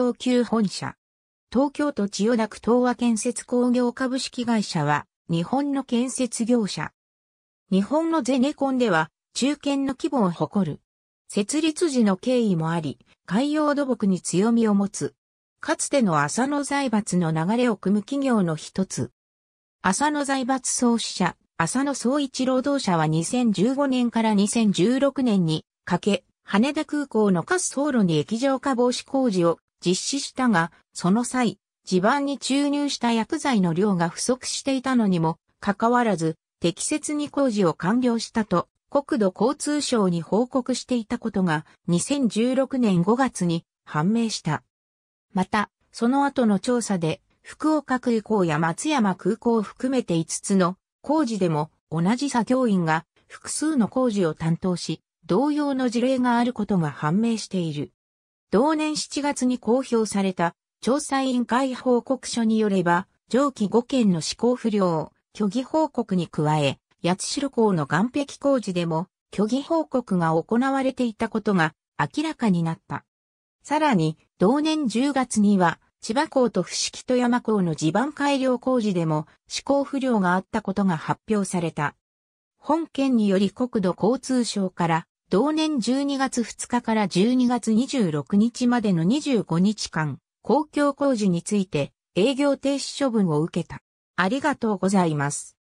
東急本社。東京都千代田区東和建設工業株式会社は、日本の建設業者。日本のゼネコンでは、中堅の規模を誇る。設立時の経緯もあり、海洋土木に強みを持つ。かつての浅野財閥の流れを組む企業の一つ。浅野財閥創始者、浅野総一労働者は2015年から2016年にかけ、羽田空港の滑走路に液状化防止工事を実施したが、その際、地盤に注入した薬剤の量が不足していたのにも、かかわらず、適切に工事を完了したと、国土交通省に報告していたことが、2016年5月に判明した。また、その後の調査で、福岡空港や松山空港を含めて5つの工事でも同じ作業員が複数の工事を担当し、同様の事例があることが判明している。同年7月に公表された調査委員会報告書によれば、上記5件の施行不良を虚偽報告に加え、八代港の岸壁工事でも虚偽報告が行われていたことが明らかになった。さらに、同年10月には、千葉港と伏木富山港の地盤改良工事でも施行不良があったことが発表された。本件により国土交通省から同年12月2日から12月26日までの25日間、公共工事について営業停止処分を受けた。ありがとうございます。